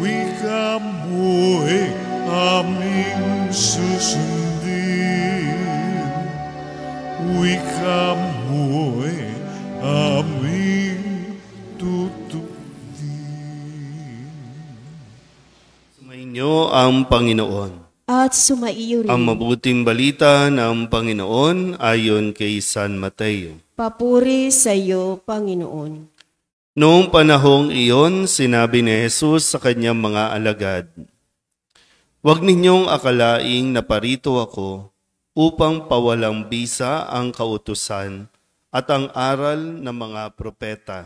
wika mo'y aming susundin. Wika mo'y aming tutupdin. Sumainyo ang Panginoon. At sumaiyo rin. Ang mabuting balita ng Panginoon ayon kay San Mateo. Papuri sa iyo, Panginoon. Noong panahong iyon, sinabi ni Jesus sa kanyang mga alagad, Huwag ninyong akalaing naparito ako upang pawalang bisa ang kautusan at ang aral ng mga propeta.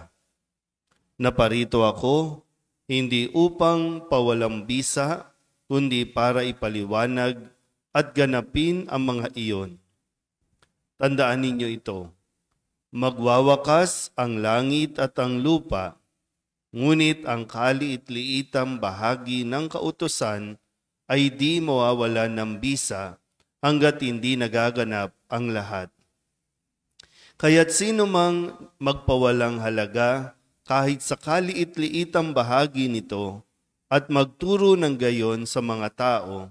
Naparito ako hindi upang pawalang bisa, kundi para ipaliwanag at ganapin ang mga iyon. Tandaan ninyo ito magwawakas ang langit at ang lupa, ngunit ang kaliit-liitang bahagi ng kautosan ay di mawawala ng bisa hanggat hindi nagaganap ang lahat. Kaya't sino mang magpawalang halaga kahit sa kaliit-liitang bahagi nito at magturo ng gayon sa mga tao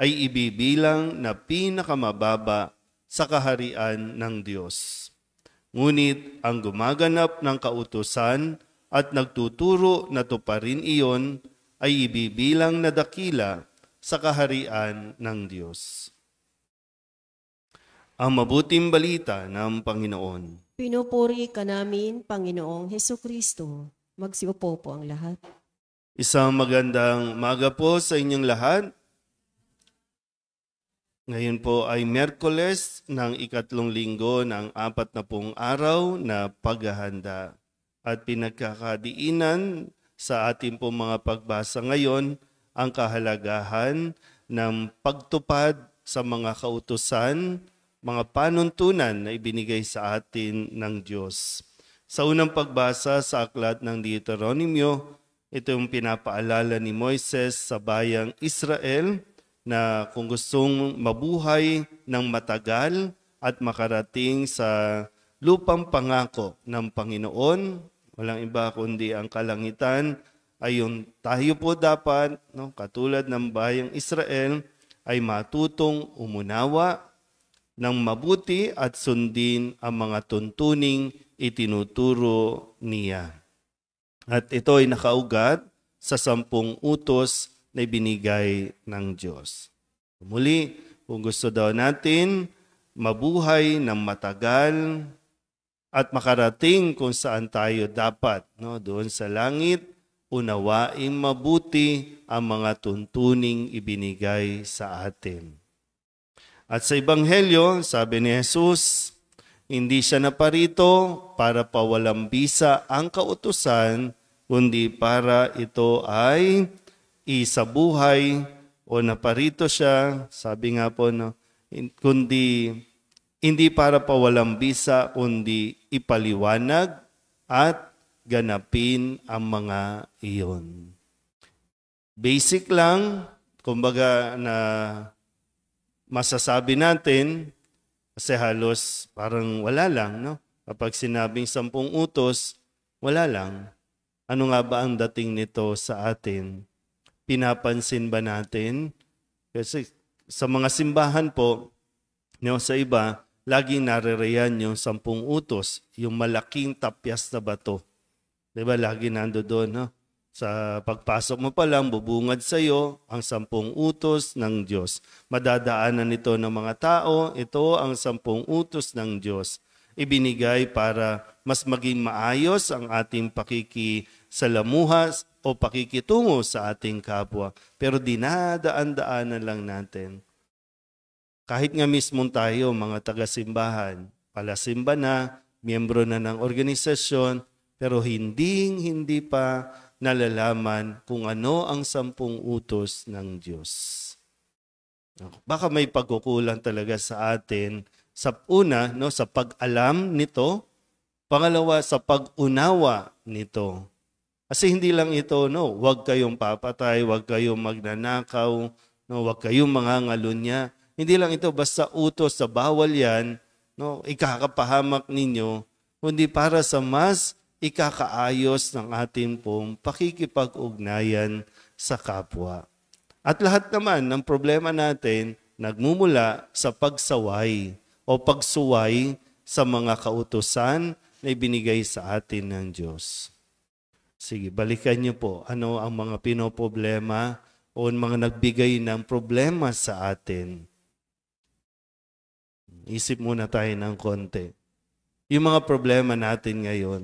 ay ibibilang na pinakamababa sa kaharian ng Diyos. Ngunit ang gumaganap ng kautosan at nagtuturo na tuparin iyon ay ibibilang na dakila sa kaharian ng Diyos. Ang mabuting balita ng Panginoon. Pinupuri ka namin, Panginoong Heso Kristo. Magsiupo po ang lahat. Isang magandang maga po sa inyong lahat. Ngayon po ay Merkoles ng ikatlong linggo ng apat na pong araw na paghahanda. At pinagkakadiinan sa ating pong mga pagbasa ngayon ang kahalagahan ng pagtupad sa mga kautusan, mga panuntunan na ibinigay sa atin ng Diyos. Sa unang pagbasa sa aklat ng Deuteronomio, ito yung pinapaalala ni Moises sa bayang Israel na kung gustong mabuhay ng matagal at makarating sa lupang pangako ng Panginoon, walang iba kundi ang kalangitan, ayon tayo po dapat, no, katulad ng bayang Israel, ay matutong umunawa ng mabuti at sundin ang mga tuntuning itinuturo niya. At ito ay nakaugat sa sampung utos na ibinigay ng Diyos. Muli, kung gusto daw natin mabuhay ng matagal at makarating kung saan tayo dapat, no, doon sa langit, unawain mabuti ang mga tuntuning ibinigay sa atin. At sa Ebanghelyo, sabi ni Jesus, hindi siya na parito para pawalang bisa ang kautusan, kundi para ito ay isabuhay o naparito siya, sabi nga po, no, kundi hindi para pawalang bisa, kundi ipaliwanag at ganapin ang mga iyon. Basic lang, kumbaga na masasabi natin, kasi halos parang wala lang, no? Kapag sinabing sampung utos, wala lang. Ano nga ba ang dating nito sa atin? pinapansin ba natin? Kasi sa mga simbahan po, no, sa iba, laging narereyan yung sampung utos, yung malaking tapyas na bato. Di ba? Lagi nando doon. No? Sa pagpasok mo pa lang, bubungad sa iyo ang sampung utos ng Diyos. Madadaanan ito ng mga tao, ito ang sampung utos ng Diyos. Ibinigay para mas maging maayos ang ating pakikisalamuha o pakikitungo sa ating kapwa. Pero dinadaan-daanan lang natin. Kahit nga mismo tayo, mga taga-simbahan, palasimba na, miyembro na ng organisasyon, pero hindi hindi pa nalalaman kung ano ang sampung utos ng Diyos. Baka may pagkukulang talaga sa atin sa una no sa pag-alam nito, pangalawa sa pag-unawa nito. Kasi hindi lang ito, no, huwag kayong papatay, huwag kayong magnanakaw, no, huwag kayong mangangalunya. Hindi lang ito basta utos sa bawal yan, no, ikakapahamak ninyo, kundi para sa mas ikakaayos ng ating pong pakikipag-ugnayan sa kapwa. At lahat naman ng problema natin nagmumula sa pagsaway o pagsuway sa mga kautusan na ibinigay sa atin ng Diyos. Sige, balikan niyo po ano ang mga pinoproblema o mga nagbigay ng problema sa atin. Isip muna tayo ng konti. Yung mga problema natin ngayon,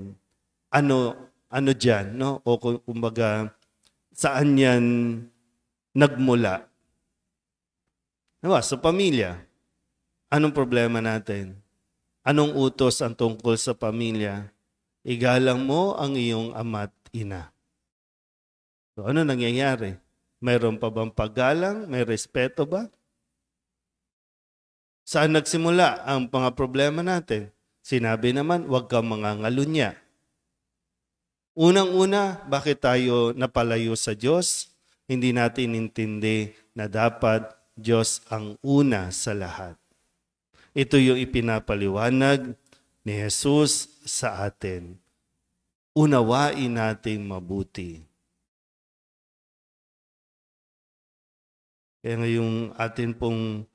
ano ano diyan, no? O kumbaga saan 'yan nagmula? Diba? Sa pamilya. Anong problema natin? Anong utos ang tungkol sa pamilya? Igalang mo ang iyong ama't ina. So ano nangyayari? Mayroon pa bang paggalang? May respeto ba? Saan nagsimula ang mga problema natin? Sinabi naman, huwag kang mangangalunya. Unang-una, bakit tayo napalayo sa Diyos? Hindi natin intindi na dapat Diyos ang una sa lahat. Ito yung ipinapaliwanag ni Jesus sa atin unawain nating mabuti. Kaya ngayong atin pong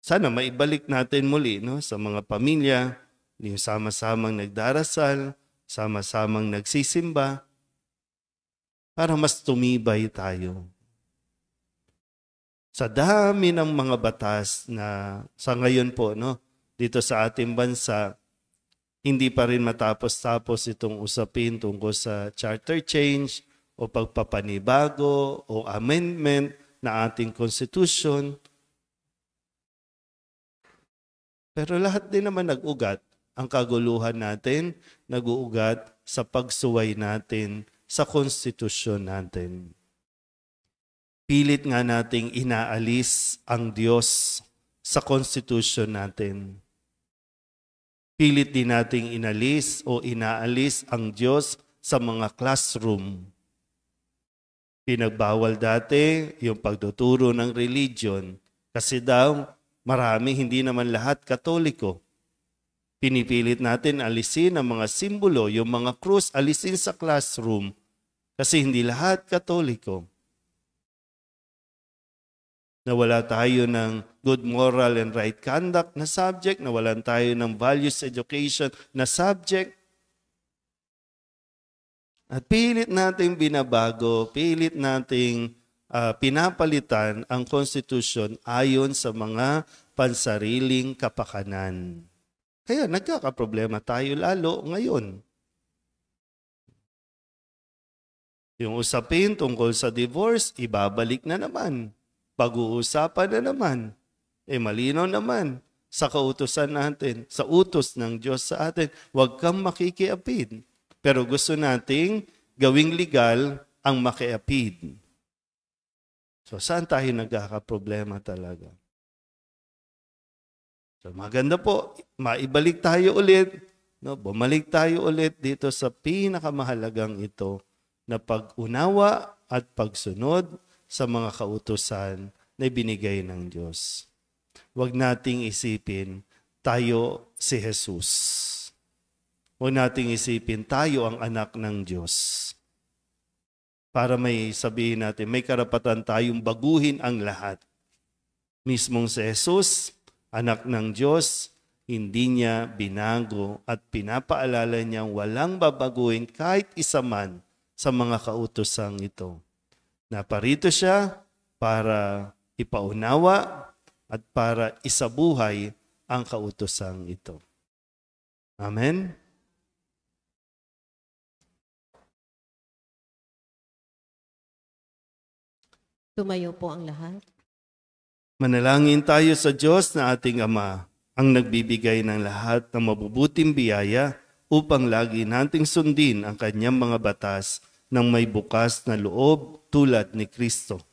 sana maibalik natin muli no sa mga pamilya, yung sama-samang nagdarasal, sama-samang nagsisimba para mas tumibay tayo. Sa dami ng mga batas na sa ngayon po no dito sa ating bansa hindi pa rin matapos-tapos itong usapin tungkol sa charter change o pagpapanibago o amendment na ating constitution. Pero lahat din naman nag-ugat ang kaguluhan natin, nag-uugat sa pagsuway natin sa konstitusyon natin. Pilit nga nating inaalis ang Diyos sa konstitusyon natin. Pilit din nating inalis o inaalis ang Diyos sa mga classroom. Pinagbawal dati yung pagtuturo ng religion kasi daw marami hindi naman lahat katoliko. Pinipilit natin alisin ang mga simbolo, yung mga krus alisin sa classroom kasi hindi lahat katoliko. Nawala tayo ng good moral and right conduct na subject, nawalan tayo ng values education na subject. At pilit nating binabago, pilit nating uh, pinapalitan ang konstitusyon ayon sa mga pansariling kapakanan. Kaya nagkakaproblema tayo lalo ngayon. Yung usapin tungkol sa divorce, ibabalik na naman. Pag-uusapan na naman. Eh malinaw naman sa kautusan natin, sa utos ng Diyos sa atin. Huwag kang makikiapid. Pero gusto nating gawing legal ang makiapid. So saan tayo nagkakaproblema talaga? So maganda po, maibalik tayo ulit. No, bumalik tayo ulit dito sa pinakamahalagang ito na pag-unawa at pagsunod sa mga kautusan na binigay ng Diyos wag nating isipin, tayo si Jesus. Huwag nating isipin, tayo ang anak ng Diyos. Para may sabihin natin, may karapatan tayong baguhin ang lahat. Mismong si Jesus, anak ng Diyos, hindi niya binago at pinapaalala niyang walang babaguhin kahit isa man sa mga kautosang ito. Naparito siya para ipaunawa, at para isabuhay ang kautosang ito. Amen? Tumayo po ang lahat. Manalangin tayo sa Diyos na ating Ama, ang nagbibigay ng lahat ng mabubuting biyaya upang lagi nating sundin ang kanyang mga batas ng may bukas na loob tulad ni Kristo.